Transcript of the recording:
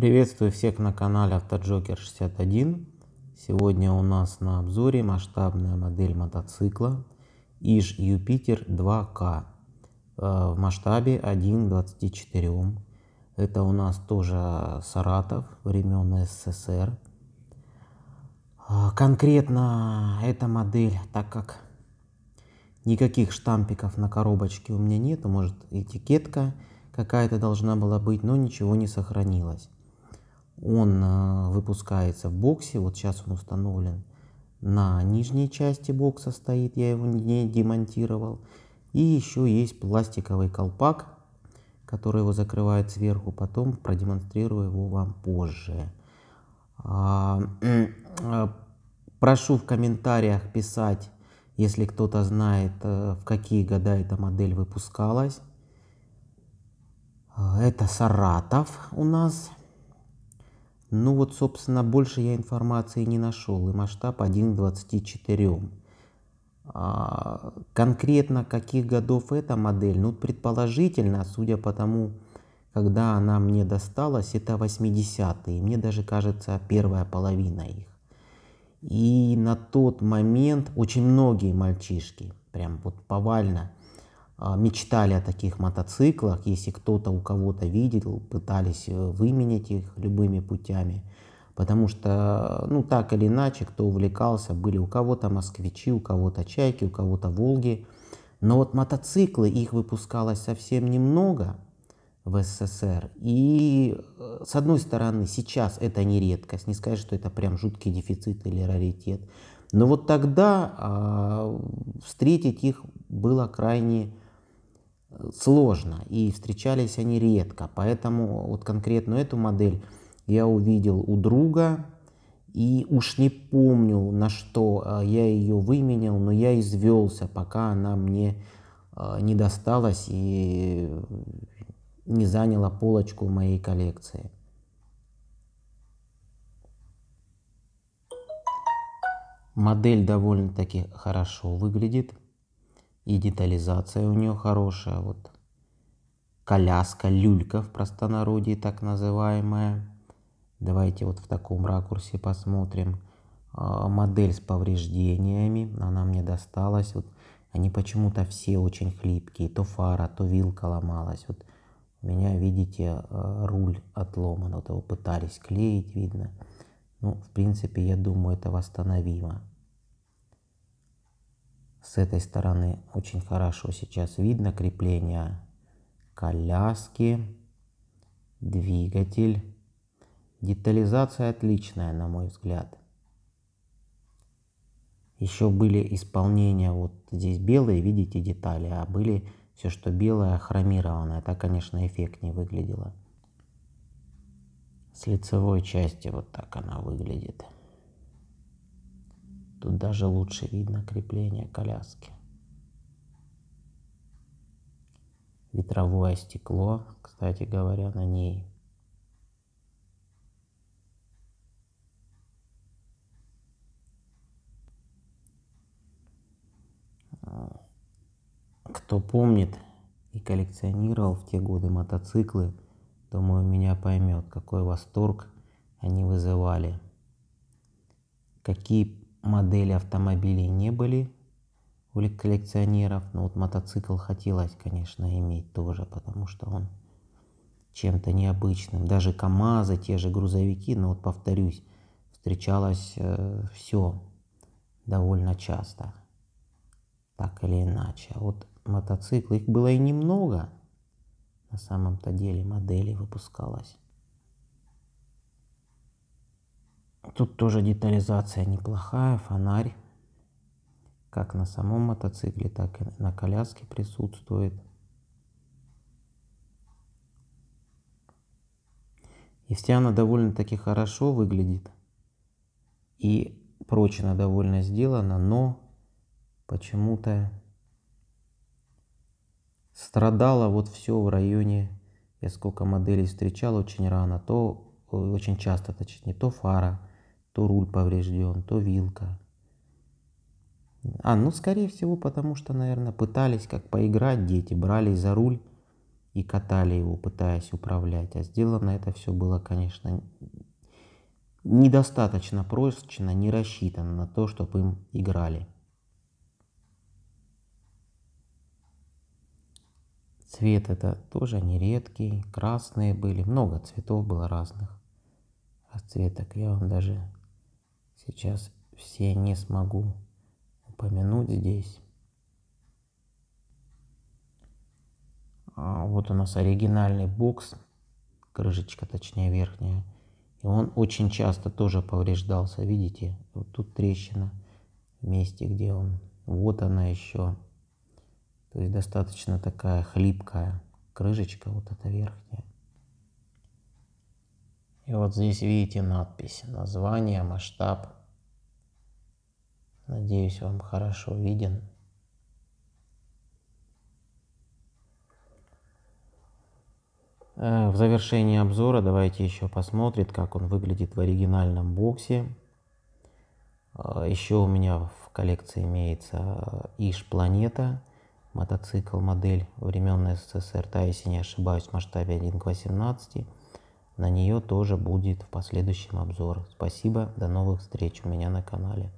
Приветствую всех на канале Автоджокер 61. Сегодня у нас на обзоре масштабная модель мотоцикла Иж Юпитер 2К э, в масштабе 1,24. Это у нас тоже Саратов времен СССР. А, конкретно эта модель, так как никаких штампиков на коробочке у меня нет, может этикетка какая-то должна была быть, но ничего не сохранилось. Он э, выпускается в боксе, вот сейчас он установлен на нижней части бокса стоит, я его не демонтировал. И еще есть пластиковый колпак, который его закрывает сверху, потом продемонстрирую его вам позже. А, э, прошу в комментариях писать, если кто-то знает, э, в какие года эта модель выпускалась. Это Саратов у нас. Ну вот, собственно, больше я информации не нашел, и масштаб 1 к 24. А конкретно каких годов эта модель? Ну, предположительно, судя по тому, когда она мне досталась, это 80-е. Мне даже кажется, первая половина их. И на тот момент очень многие мальчишки, прям вот повально, а, мечтали о таких мотоциклах, если кто-то у кого-то видел, пытались э, выменять их любыми путями. Потому что, ну, так или иначе, кто увлекался, были у кого-то москвичи, у кого-то чайки, у кого-то волги. Но вот мотоциклы, их выпускалось совсем немного в СССр. И, э, с одной стороны, сейчас это не редкость, не сказать, что это прям жуткий дефицит или раритет. Но вот тогда э, встретить их было крайне сложно, и встречались они редко. Поэтому вот конкретно эту модель я увидел у друга, и уж не помню, на что а, я ее выменял, но я извелся, пока она мне а, не досталась и не заняла полочку в моей коллекции. Модель довольно-таки хорошо выглядит и детализация у нее хорошая. Вот коляска, люлька в простонародье так называемая. Давайте вот в таком ракурсе посмотрим. А, модель с повреждениями, она мне досталась. Вот они почему-то все очень хлипкие. То фара, то вилка ломалась. Вот у меня, видите, а, руль отломан. Вот его пытались клеить, видно. Ну, в принципе, я думаю, это восстановимо. С этой стороны очень хорошо сейчас видно крепление коляски, двигатель. Детализация отличная, на мой взгляд. Еще были исполнения, вот здесь белые, видите детали, а были все, что белое, хромированное. это конечно, эффектнее выглядело. С лицевой части вот так она выглядит. Тут даже лучше видно крепление коляски. Ветровое стекло, кстати говоря, на ней. Кто помнит и коллекционировал в те годы мотоциклы, думаю, меня поймет, какой восторг они вызывали. Какие модели автомобилей не были у коллекционеров, но вот мотоцикл хотелось, конечно, иметь тоже, потому что он чем-то необычным. Даже КАМАЗы, те же грузовики, но вот повторюсь, встречалось э, все довольно часто, так или иначе. А вот мотоциклы, их было и немного, на самом-то деле моделей выпускалось. Тут тоже детализация неплохая, фонарь как на самом мотоцикле, так и на коляске присутствует. И вся она довольно-таки хорошо выглядит и прочно довольно сделана, но почему-то страдала вот все в районе, я сколько моделей встречал очень рано, то э, очень часто, точнее, то фара, то руль поврежден, то вилка. А, ну, скорее всего, потому что, наверное, пытались как поиграть дети, брали за руль и катали его, пытаясь управлять. А сделано это все было, конечно, недостаточно прочно, не рассчитано на то, чтобы им играли. Цвет это тоже нередкий, красные были, много цветов было разных расцветок. Я вам даже сейчас все не смогу упомянуть здесь. А вот у нас оригинальный бокс, крышечка точнее верхняя. И он очень часто тоже повреждался, видите? Вот тут трещина в месте, где он. Вот она еще. То есть достаточно такая хлипкая крышечка, вот эта верхняя. И вот здесь видите надпись, название, масштаб. Надеюсь, вам хорошо виден. Э, в завершении обзора давайте еще посмотрим, как он выглядит в оригинальном боксе. Э, еще у меня в коллекции имеется э, Иш Планета, мотоцикл модель времен СССР, та, если не ошибаюсь, в масштабе 1 к 18. На нее тоже будет в последующем обзор. Спасибо, до новых встреч у меня на канале.